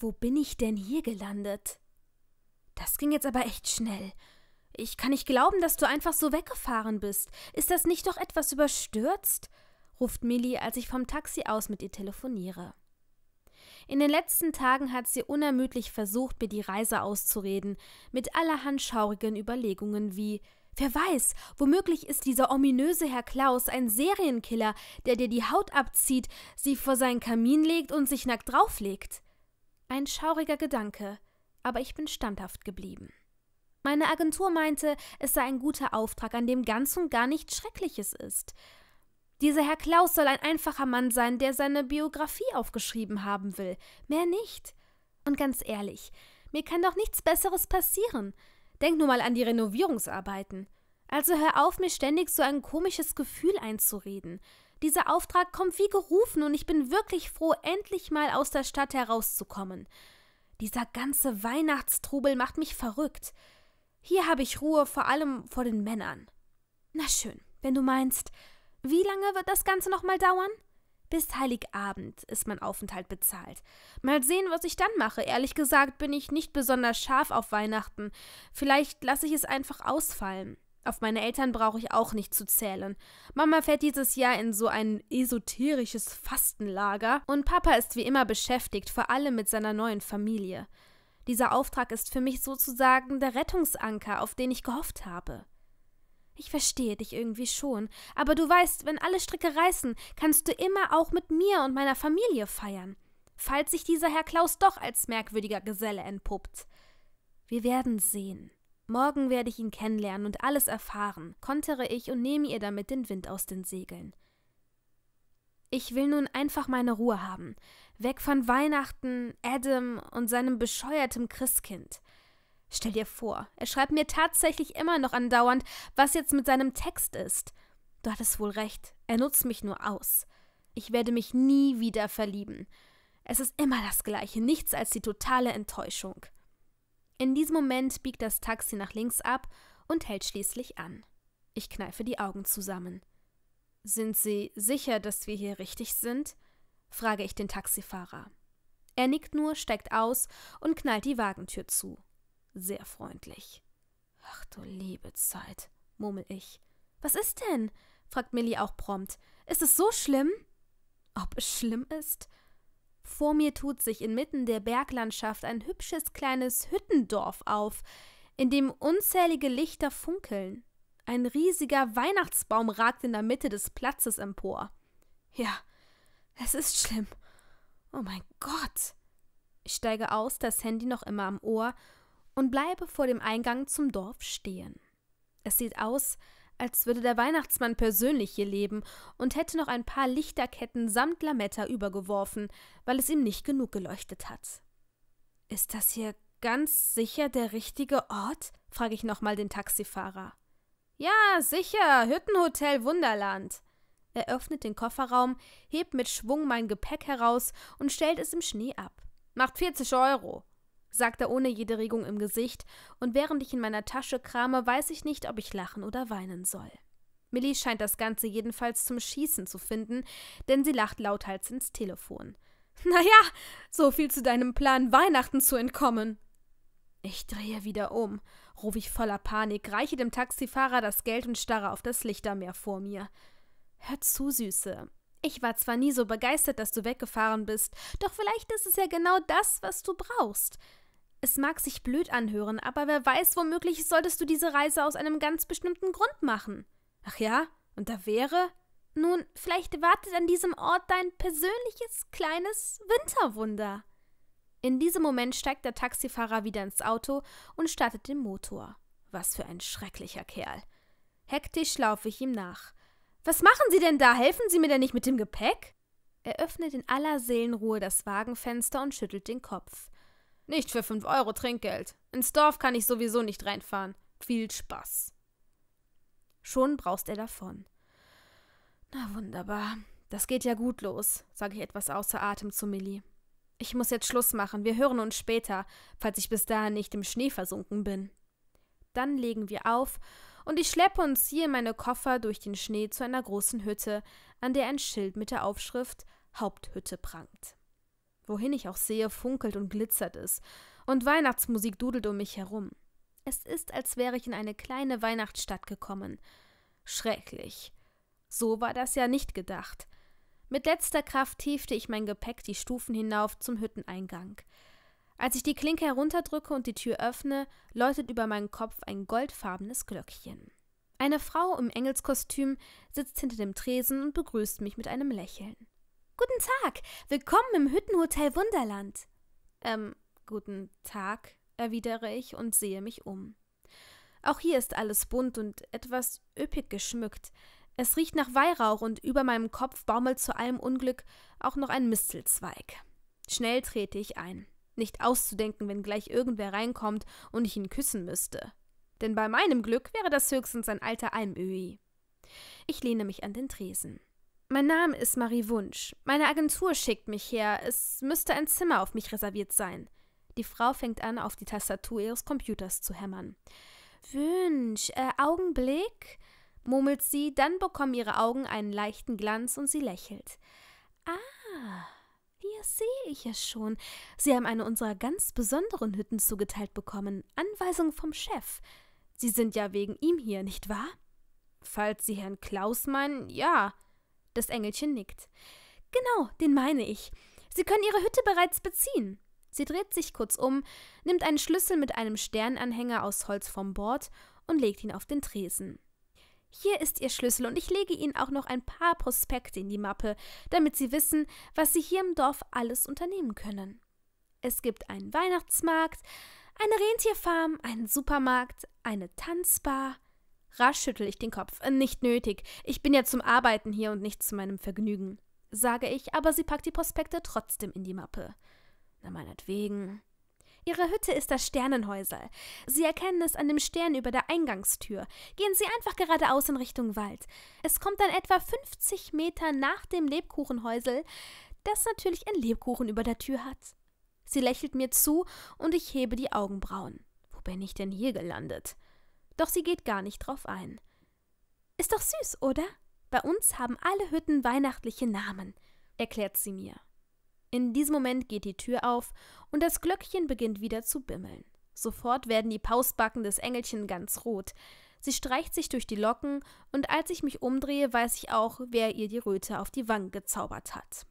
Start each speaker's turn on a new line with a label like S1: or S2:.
S1: Wo bin ich denn hier gelandet? Das ging jetzt aber echt schnell. Ich kann nicht glauben, dass du einfach so weggefahren bist. Ist das nicht doch etwas überstürzt? ruft Millie, als ich vom Taxi aus mit ihr telefoniere. In den letzten Tagen hat sie unermüdlich versucht, mir die Reise auszureden, mit allerhand schaurigen Überlegungen wie Wer weiß, womöglich ist dieser ominöse Herr Klaus ein Serienkiller, der dir die Haut abzieht, sie vor seinen Kamin legt und sich nackt drauflegt. Ein schauriger Gedanke, aber ich bin standhaft geblieben. Meine Agentur meinte, es sei ein guter Auftrag, an dem ganz und gar nichts Schreckliches ist. Dieser Herr Klaus soll ein einfacher Mann sein, der seine Biografie aufgeschrieben haben will, mehr nicht. Und ganz ehrlich, mir kann doch nichts Besseres passieren. Denk nur mal an die Renovierungsarbeiten. Also hör auf, mir ständig so ein komisches Gefühl einzureden. Dieser Auftrag kommt wie gerufen und ich bin wirklich froh, endlich mal aus der Stadt herauszukommen. Dieser ganze Weihnachtstrubel macht mich verrückt. Hier habe ich Ruhe, vor allem vor den Männern. Na schön, wenn du meinst, wie lange wird das Ganze nochmal dauern? Bis Heiligabend ist mein Aufenthalt bezahlt. Mal sehen, was ich dann mache. Ehrlich gesagt bin ich nicht besonders scharf auf Weihnachten. Vielleicht lasse ich es einfach ausfallen. Auf meine Eltern brauche ich auch nicht zu zählen. Mama fährt dieses Jahr in so ein esoterisches Fastenlager und Papa ist wie immer beschäftigt, vor allem mit seiner neuen Familie. Dieser Auftrag ist für mich sozusagen der Rettungsanker, auf den ich gehofft habe. Ich verstehe dich irgendwie schon, aber du weißt, wenn alle Stricke reißen, kannst du immer auch mit mir und meiner Familie feiern, falls sich dieser Herr Klaus doch als merkwürdiger Geselle entpuppt. Wir werden sehen. Morgen werde ich ihn kennenlernen und alles erfahren, kontere ich und nehme ihr damit den Wind aus den Segeln. Ich will nun einfach meine Ruhe haben, weg von Weihnachten, Adam und seinem bescheuertem Christkind. Stell dir vor, er schreibt mir tatsächlich immer noch andauernd, was jetzt mit seinem Text ist. Du hattest wohl recht, er nutzt mich nur aus. Ich werde mich nie wieder verlieben. Es ist immer das Gleiche, nichts als die totale Enttäuschung. In diesem Moment biegt das Taxi nach links ab und hält schließlich an. Ich kneife die Augen zusammen. Sind Sie sicher, dass wir hier richtig sind? frage ich den Taxifahrer. Er nickt nur, steigt aus und knallt die Wagentür zu. Sehr freundlich. Ach du liebe Zeit, murmel ich. Was ist denn? fragt Millie auch prompt. Ist es so schlimm? Ob es schlimm ist? Vor mir tut sich inmitten der Berglandschaft ein hübsches kleines Hüttendorf auf, in dem unzählige Lichter funkeln. Ein riesiger Weihnachtsbaum ragt in der Mitte des Platzes empor. Ja, es ist schlimm. Oh mein Gott. Ich steige aus, das Handy noch immer am Ohr, und bleibe vor dem Eingang zum Dorf stehen. Es sieht aus, als würde der Weihnachtsmann persönlich hier leben und hätte noch ein paar Lichterketten samt Lametta übergeworfen, weil es ihm nicht genug geleuchtet hat. Ist das hier ganz sicher der richtige Ort? frage ich nochmal den Taxifahrer. Ja, sicher, Hüttenhotel Wunderland. Er öffnet den Kofferraum, hebt mit Schwung mein Gepäck heraus und stellt es im Schnee ab. Macht 40 Euro sagt er ohne jede Regung im Gesicht, und während ich in meiner Tasche krame, weiß ich nicht, ob ich lachen oder weinen soll. Millie scheint das Ganze jedenfalls zum Schießen zu finden, denn sie lacht lauthals ins Telefon. Naja, so viel zu deinem Plan, Weihnachten zu entkommen. Ich drehe wieder um, rufe ich voller Panik, reiche dem Taxifahrer das Geld und starre auf das Lichtermeer vor mir. Hör zu, Süße. Ich war zwar nie so begeistert, dass du weggefahren bist, doch vielleicht ist es ja genau das, was du brauchst. Es mag sich blöd anhören, aber wer weiß, womöglich solltest du diese Reise aus einem ganz bestimmten Grund machen. Ach ja, und da wäre? Nun, vielleicht wartet an diesem Ort dein persönliches kleines Winterwunder. In diesem Moment steigt der Taxifahrer wieder ins Auto und startet den Motor. Was für ein schrecklicher Kerl. Hektisch laufe ich ihm nach. Was machen Sie denn da? Helfen Sie mir denn nicht mit dem Gepäck? Er öffnet in aller Seelenruhe das Wagenfenster und schüttelt den Kopf. Nicht für 5 Euro Trinkgeld. Ins Dorf kann ich sowieso nicht reinfahren. Viel Spaß. Schon braust er davon. Na wunderbar. Das geht ja gut los, sage ich etwas außer Atem zu Millie. Ich muss jetzt Schluss machen. Wir hören uns später, falls ich bis dahin nicht im Schnee versunken bin. Dann legen wir auf und ich schleppe und ziehe meine Koffer durch den Schnee zu einer großen Hütte, an der ein Schild mit der Aufschrift Haupthütte prangt. Wohin ich auch sehe, funkelt und glitzert es. Und Weihnachtsmusik dudelt um mich herum. Es ist, als wäre ich in eine kleine Weihnachtsstadt gekommen. Schrecklich. So war das ja nicht gedacht. Mit letzter Kraft tiefte ich mein Gepäck die Stufen hinauf zum Hütteneingang. Als ich die Klinke herunterdrücke und die Tür öffne, läutet über meinen Kopf ein goldfarbenes Glöckchen. Eine Frau im Engelskostüm sitzt hinter dem Tresen und begrüßt mich mit einem Lächeln. Guten Tag, willkommen im Hüttenhotel Wunderland. Ähm, guten Tag, erwidere ich und sehe mich um. Auch hier ist alles bunt und etwas üppig geschmückt. Es riecht nach Weihrauch und über meinem Kopf baumelt zu allem Unglück auch noch ein Mistelzweig. Schnell trete ich ein. Nicht auszudenken, wenn gleich irgendwer reinkommt und ich ihn küssen müsste. Denn bei meinem Glück wäre das höchstens ein alter Almöhi. Ich lehne mich an den Tresen. Mein Name ist Marie Wunsch. Meine Agentur schickt mich her. Es müsste ein Zimmer auf mich reserviert sein. Die Frau fängt an, auf die Tastatur ihres Computers zu hämmern. Wünsch, äh, Augenblick? murmelt sie, dann bekommen ihre Augen einen leichten Glanz und sie lächelt. Ah, hier sehe ich es schon. Sie haben eine unserer ganz besonderen Hütten zugeteilt bekommen. Anweisung vom Chef. Sie sind ja wegen ihm hier, nicht wahr? Falls Sie Herrn Klaus meinen, ja, das Engelchen nickt. Genau, den meine ich. Sie können Ihre Hütte bereits beziehen. Sie dreht sich kurz um, nimmt einen Schlüssel mit einem Sternanhänger aus Holz vom Bord und legt ihn auf den Tresen. Hier ist Ihr Schlüssel und ich lege Ihnen auch noch ein paar Prospekte in die Mappe, damit Sie wissen, was Sie hier im Dorf alles unternehmen können. Es gibt einen Weihnachtsmarkt, eine Rentierfarm, einen Supermarkt, eine Tanzbar, Rasch schüttel ich den Kopf. Äh, nicht nötig. Ich bin ja zum Arbeiten hier und nicht zu meinem Vergnügen. Sage ich, aber sie packt die Prospekte trotzdem in die Mappe. Na meinetwegen. Ihre Hütte ist das Sternenhäusel. Sie erkennen es an dem Stern über der Eingangstür. Gehen Sie einfach geradeaus in Richtung Wald. Es kommt dann etwa 50 Meter nach dem Lebkuchenhäusel, das natürlich ein Lebkuchen über der Tür hat. Sie lächelt mir zu und ich hebe die Augenbrauen. Wo bin ich denn hier gelandet? doch sie geht gar nicht drauf ein. Ist doch süß, oder? Bei uns haben alle Hütten weihnachtliche Namen, erklärt sie mir. In diesem Moment geht die Tür auf und das Glöckchen beginnt wieder zu bimmeln. Sofort werden die Pausbacken des Engelchen ganz rot. Sie streicht sich durch die Locken und als ich mich umdrehe, weiß ich auch, wer ihr die Röte auf die Wangen gezaubert hat.